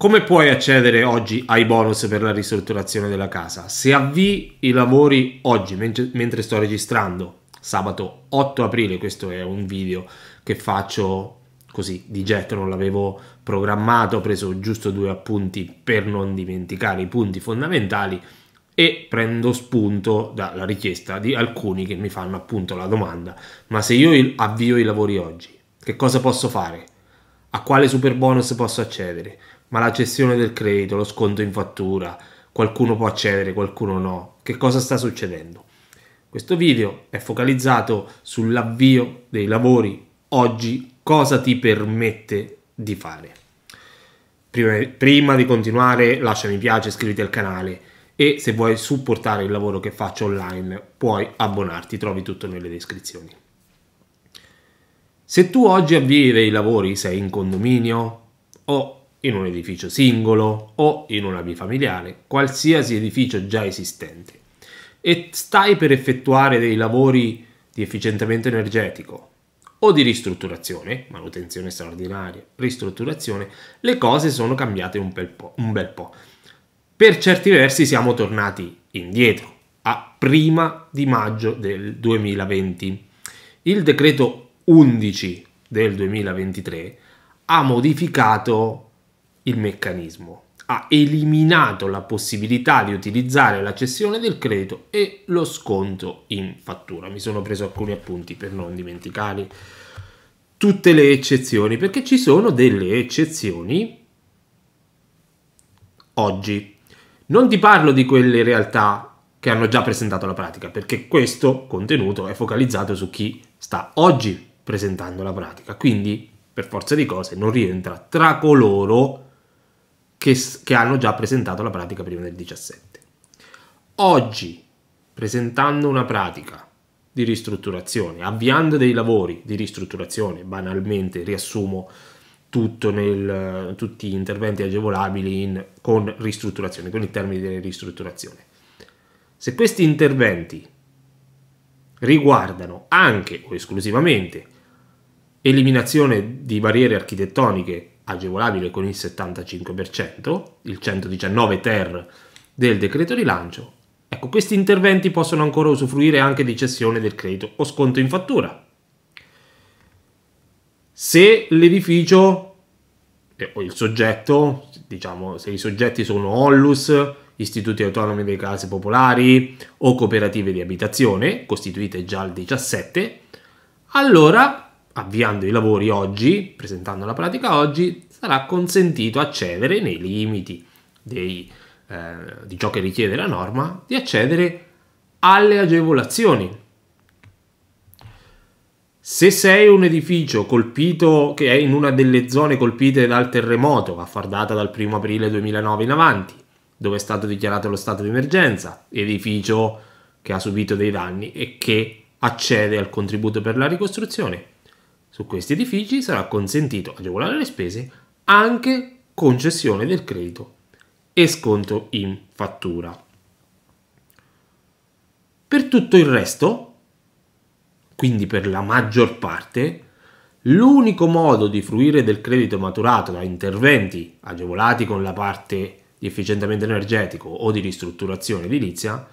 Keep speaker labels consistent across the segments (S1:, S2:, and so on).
S1: Come puoi accedere oggi ai bonus per la ristrutturazione della casa? Se avvii i lavori oggi, mentre sto registrando, sabato 8 aprile, questo è un video che faccio così di getto, non l'avevo programmato, ho preso giusto due appunti per non dimenticare i punti fondamentali e prendo spunto dalla richiesta di alcuni che mi fanno appunto la domanda, ma se io avvio i lavori oggi, che cosa posso fare? A quale super bonus posso accedere? ma la gestione del credito, lo sconto in fattura, qualcuno può accedere, qualcuno no. Che cosa sta succedendo? Questo video è focalizzato sull'avvio dei lavori oggi, cosa ti permette di fare. Prima, prima di continuare lascia mi piace, iscriviti al canale e se vuoi supportare il lavoro che faccio online puoi abbonarti, trovi tutto nelle descrizioni. Se tu oggi avvii dei lavori, sei in condominio o in un edificio singolo o in una bifamiliare, qualsiasi edificio già esistente, e stai per effettuare dei lavori di efficientamento energetico o di ristrutturazione, manutenzione straordinaria, ristrutturazione, le cose sono cambiate un bel po'. Un bel po'. Per certi versi siamo tornati indietro, a prima di maggio del 2020. Il decreto 11 del 2023 ha modificato il meccanismo. Ha eliminato la possibilità di utilizzare la cessione del credito e lo sconto in fattura. Mi sono preso alcuni appunti per non dimenticarli. Tutte le eccezioni, perché ci sono delle eccezioni oggi. Non ti parlo di quelle realtà che hanno già presentato la pratica, perché questo contenuto è focalizzato su chi sta oggi presentando la pratica. Quindi, per forza di cose, non rientra tra coloro che che, che hanno già presentato la pratica prima del 17. Oggi, presentando una pratica di ristrutturazione, avviando dei lavori di ristrutturazione, banalmente riassumo nel, tutti gli interventi agevolabili in, con ristrutturazione, con i termini di ristrutturazione. Se questi interventi riguardano anche o esclusivamente eliminazione di barriere architettoniche agevolabile con il 75%, il 119 ter del decreto rilancio. Ecco, questi interventi possono ancora usufruire anche di cessione del credito o sconto in fattura. Se l'edificio eh, o il soggetto, diciamo, se i soggetti sono onlus, istituti autonomi dei case popolari o cooperative di abitazione, costituite già al 17, allora avviando i lavori oggi, presentando la pratica oggi, sarà consentito accedere nei limiti dei, eh, di ciò che richiede la norma, di accedere alle agevolazioni. Se sei un edificio colpito che è in una delle zone colpite dal terremoto, a far data dal 1 aprile 2009 in avanti, dove è stato dichiarato lo stato di emergenza, edificio che ha subito dei danni e che accede al contributo per la ricostruzione, su questi edifici sarà consentito agevolare le spese anche concessione del credito e sconto in fattura. Per tutto il resto, quindi per la maggior parte, l'unico modo di fruire del credito maturato da interventi agevolati con la parte di efficientamento energetico o di ristrutturazione edilizia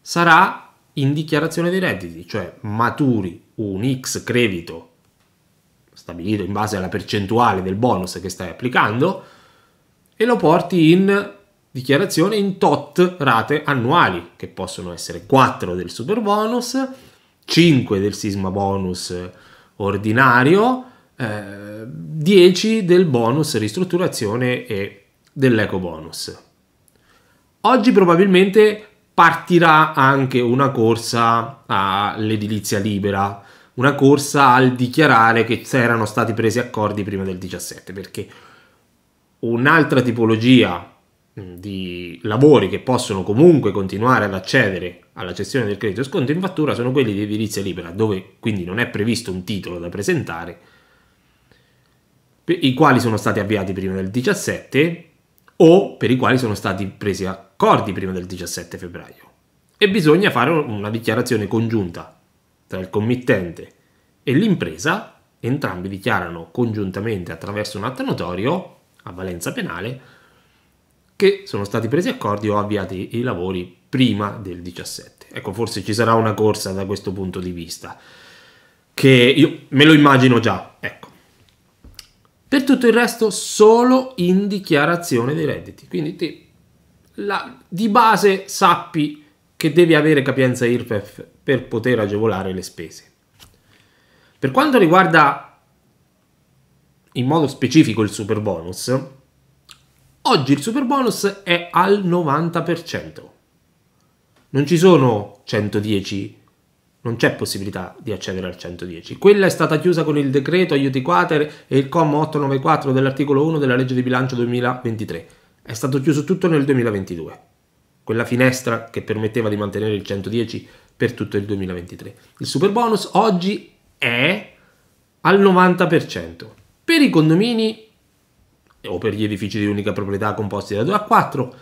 S1: sarà in dichiarazione dei redditi, cioè maturi un X credito stabilito in base alla percentuale del bonus che stai applicando e lo porti in dichiarazione in tot rate annuali che possono essere 4 del super bonus 5 del sisma bonus ordinario, eh, 10 del bonus ristrutturazione e dell'eco bonus. Oggi probabilmente partirà anche una corsa all'edilizia libera una corsa al dichiarare che erano stati presi accordi prima del 17, perché un'altra tipologia mm, di lavori che possono comunque continuare ad accedere alla cessione del credito sconto in fattura sono quelli di edilizia libera, dove quindi non è previsto un titolo da presentare, i quali sono stati avviati prima del 17 o per i quali sono stati presi accordi prima del 17 febbraio. E bisogna fare una dichiarazione congiunta tra il committente e l'impresa, entrambi dichiarano congiuntamente attraverso un atto notorio a valenza penale che sono stati presi accordi o avviati i lavori prima del 17. Ecco, forse ci sarà una corsa da questo punto di vista che io me lo immagino già, ecco. Per tutto il resto solo in dichiarazione dei redditi. Quindi te, la, di base sappi che devi avere capienza IRPEF per poter agevolare le spese. Per quanto riguarda in modo specifico il super bonus, oggi il super bonus è al 90%. Non ci sono 110, non c'è possibilità di accedere al 110. Quella è stata chiusa con il decreto aiuti quater e il comma 894 dell'articolo 1 della legge di bilancio 2023. È stato chiuso tutto nel 2022. Quella finestra che permetteva di mantenere il 110 per tutto il 2023. Il super bonus oggi è al 90%. Per i condomini o per gli edifici di unica proprietà composti da 2 a 4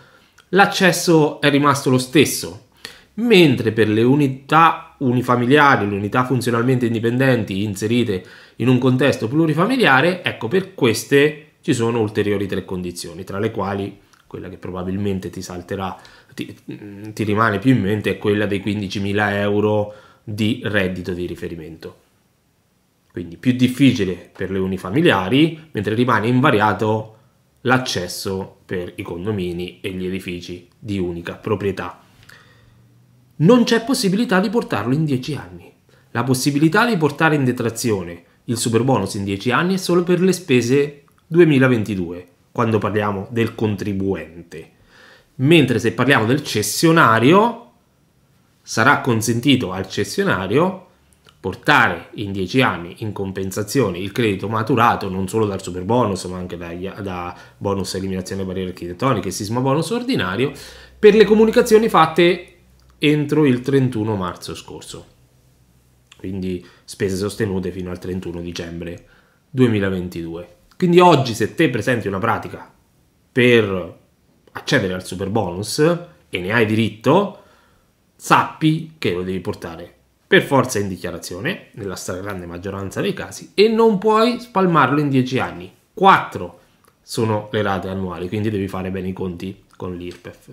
S1: l'accesso è rimasto lo stesso, mentre per le unità unifamiliari, le unità funzionalmente indipendenti inserite in un contesto plurifamiliare, ecco per queste ci sono ulteriori tre condizioni, tra le quali quella che probabilmente ti salterà, ti, mm, ti rimane più in mente è quella dei 15.000 euro di reddito di riferimento. Quindi più difficile per le unifamiliari, mentre rimane invariato l'accesso per i condomini e gli edifici di unica proprietà. Non c'è possibilità di portarlo in 10 anni. La possibilità di portare in detrazione il superbonus in 10 anni è solo per le spese 2022 quando parliamo del contribuente. Mentre se parliamo del cessionario, sarà consentito al cessionario portare in 10 anni in compensazione il credito maturato non solo dal super bonus ma anche da, da bonus eliminazione barriere architettoniche e sisma bonus ordinario per le comunicazioni fatte entro il 31 marzo scorso quindi spese sostenute fino al 31 dicembre 2022 quindi oggi se te presenti una pratica per accedere al super bonus e ne hai diritto, sappi che lo devi portare per forza in dichiarazione, nella stragrande maggioranza dei casi, e non puoi spalmarlo in 10 anni. 4 sono le rate annuali, quindi devi fare bene i conti con l'IRPEF.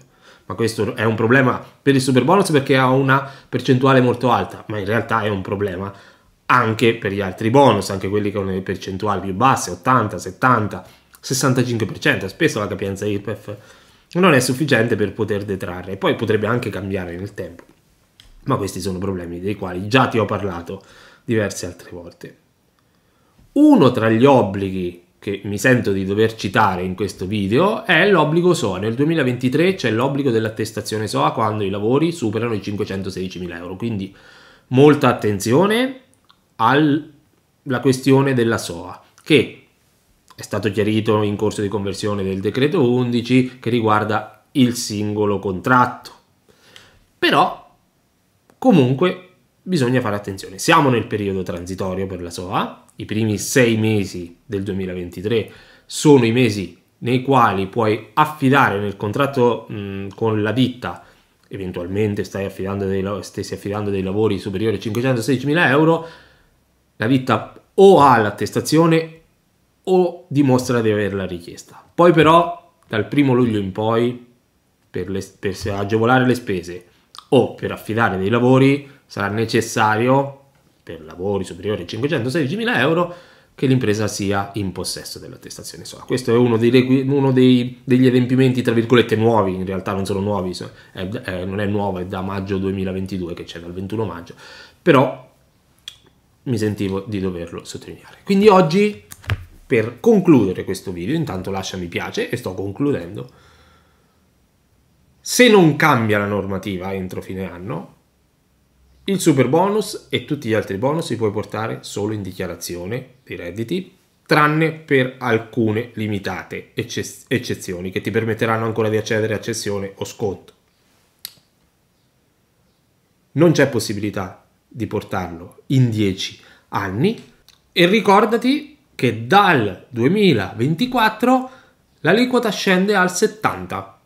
S1: Ma questo è un problema per il super bonus perché ha una percentuale molto alta, ma in realtà è un problema anche per gli altri bonus, anche quelli con le percentuali più basse, 80, 70, 65%. Spesso la capienza IPEF non è sufficiente per poter detrarre, poi potrebbe anche cambiare nel tempo. Ma questi sono problemi dei quali già ti ho parlato diverse altre volte. Uno tra gli obblighi che mi sento di dover citare in questo video è l'obbligo SOA. Nel 2023 c'è l'obbligo dell'attestazione SOA quando i lavori superano i 516.000 euro, quindi molta attenzione alla questione della SOA, che è stato chiarito in corso di conversione del decreto 11 che riguarda il singolo contratto. Però comunque bisogna fare attenzione. Siamo nel periodo transitorio per la SOA, i primi sei mesi del 2023 sono i mesi nei quali puoi affidare nel contratto mh, con la ditta, eventualmente stai affidando dei, stessi affidando dei lavori superiori a 516.000 euro, la ditta o ha l'attestazione o dimostra di averla richiesta. Poi però dal primo luglio in poi per, le, per agevolare le spese o per affidare dei lavori sarà necessario per lavori superiori a 516.000 euro che l'impresa sia in possesso dell'attestazione SOA. Questo è uno, dei, uno dei, degli adempimenti, tra virgolette, nuovi, in realtà non sono nuovi, è, è, non è nuovo, è da maggio 2022 che c'è, dal 21 maggio, però mi sentivo di doverlo sottolineare. Quindi oggi, per concludere questo video, intanto lascia mi piace e sto concludendo, se non cambia la normativa entro fine anno, il super bonus e tutti gli altri bonus li puoi portare solo in dichiarazione dei redditi, tranne per alcune limitate ecce eccezioni che ti permetteranno ancora di accedere a cessione o sconto. Non c'è possibilità di portarlo in 10 anni e ricordati che dal 2024 l'aliquota scende al 70%.